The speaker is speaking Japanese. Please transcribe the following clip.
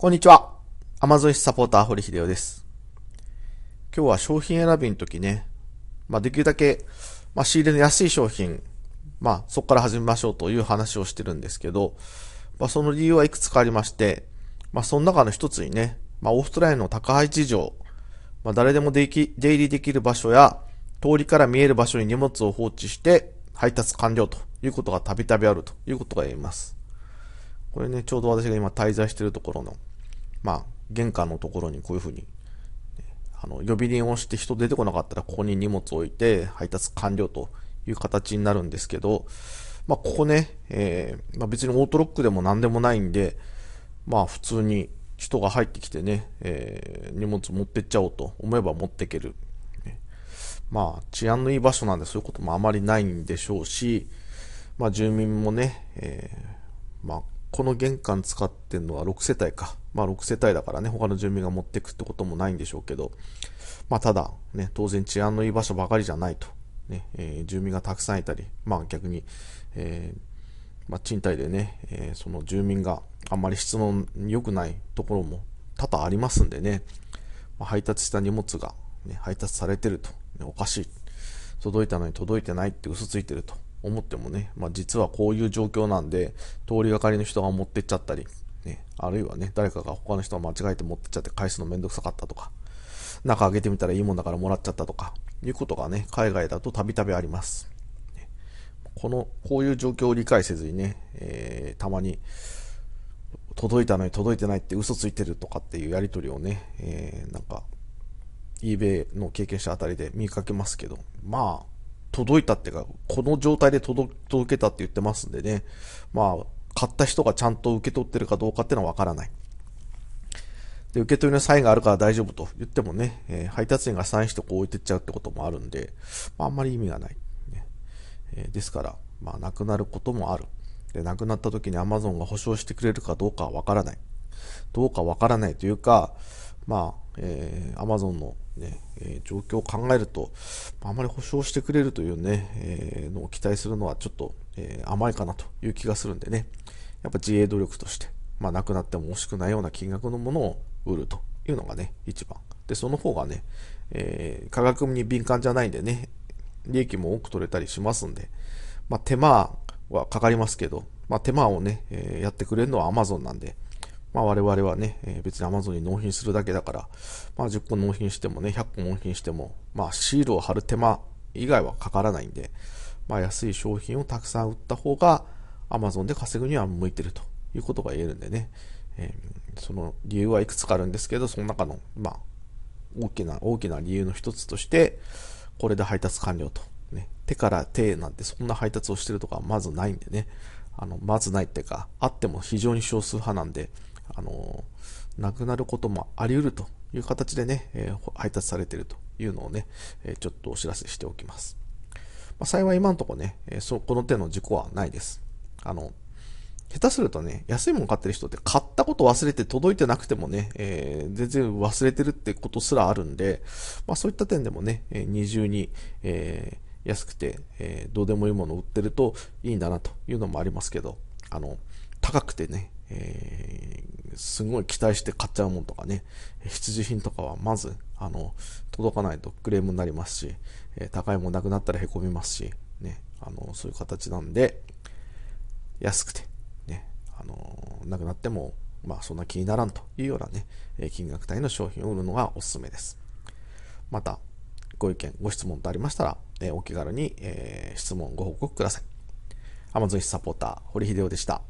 こんにちは。アマゾンサポーター、堀秀夫です。今日は商品選びの時ね、まあ、できるだけ、まあ、仕入れの安い商品、まあ、そこから始めましょうという話をしてるんですけど、まあ、その理由はいくつかありまして、まあ、その中の一つにね、まあ、オーストラリアの宅配事情、まあ、誰でもでき、出入りできる場所や、通りから見える場所に荷物を放置して、配達完了ということがたびたびあるということが言えます。これね、ちょうど私が今滞在しているところのまあ、玄関のところにこういうふうに、あの、呼び鈴をして人出てこなかったら、ここに荷物を置いて、配達完了という形になるんですけど、まあ、ここね、えー、まあ、別にオートロックでも何でもないんで、まあ、普通に人が入ってきてね、えー、荷物持ってっちゃおうと思えば持っていける。まあ、治安のいい場所なんでそういうこともあまりないんでしょうし、まあ、住民もね、えー、まあ、この玄関使ってんのは6世帯か。まあ6世帯だからね、他の住民が持っていくってこともないんでしょうけど、まあただ、ね、当然治安のいい場所ばかりじゃないと。ね、えー、住民がたくさんいたり、まあ逆に、えー、まあ、賃貸でね、えー、その住民があんまり質の良くないところも多々ありますんでね、まあ、配達した荷物が、ね、配達されてると、ね、おかしい。届いたのに届いてないって嘘ついてると。思ってもね、まあ、実はこういう状況なんで、通りがかりの人が持ってっちゃったり、ね、あるいはね、誰かが他の人が間違えて持ってっちゃって返すのめんどくさかったとか、中開けてみたらいいもんだからもらっちゃったとか、いうことがね、海外だとたびたびあります。この、こういう状況を理解せずにね、えー、たまに、届いたのに届いてないって嘘ついてるとかっていうやりとりをね、えー、なんか、eBay の経験者あたりで見かけますけど、まあ、届いたっていうか、この状態で届けたって言ってますんでね。まあ、買った人がちゃんと受け取ってるかどうかっていうのはわからない。で、受け取りのサインがあるから大丈夫と言ってもね、えー、配達員がサインしてこう置いてっちゃうってこともあるんで、まあ、あんまり意味がない。ねえー、ですから、まあ、なくなることもある。で、なくなった時に Amazon が保証してくれるかどうかはわからない。どうかわからないというか、まあ、えー、Amazon のね、えー、状況を考えると、あまり保証してくれるというね、えー、のを期待するのはちょっと、えー、甘いかなという気がするんでね、やっぱ自衛努力として、まあ、なくなっても惜しくないような金額のものを売るというのがね、一番。で、その方がね、えー、価格に敏感じゃないんでね、利益も多く取れたりしますんで、まあ、手間はかかりますけど、まあ、手間をね、えー、やってくれるのは Amazon なんで、まあ、我々はね、えー、別に Amazon に納品するだけだから、まあ、10個納品してもね、100個納品しても、まあ、シールを貼る手間以外はかからないんで、まあ、安い商品をたくさん売った方が、Amazon で稼ぐには向いてるということが言えるんでね、えー、その理由はいくつかあるんですけど、その中の、まあ、大きな、大きな理由の一つとして、これで配達完了と。ね、手から手なんてそんな配達をしてるとかはまずないんでね、あの、まずないっていうか、あっても非常に少数派なんで、あのなくなることもあり得るという形でね、え配達されているというのをね、えちょっとお知らせしておきます。まあ、幸い今のところね、えそこの手の事故はないです。あの、下手するとね、安いもの買ってる人って買ったこと忘れて届いてなくてもね、えー、全然忘れてるってことすらあるんで、まあそういった点でもね、えー、二重に、えー、安くて、えー、どうでもいいものを売ってるといいんだなというのもありますけど、あの、高くてね、えー、すごい期待して買っちゃうものとかね、必需品とかはまず、あの、届かないとクレームになりますし、え高いもんなくなったら凹みますし、ね、あの、そういう形なんで、安くて、ね、あの、なくなっても、まあ、そんな気にならんというようなね、金額帯の商品を売るのがおすすめです。また、ご意見、ご質問とありましたら、えお気軽に、え質問、ご報告ください。Amazon サポーター、堀秀夫でした。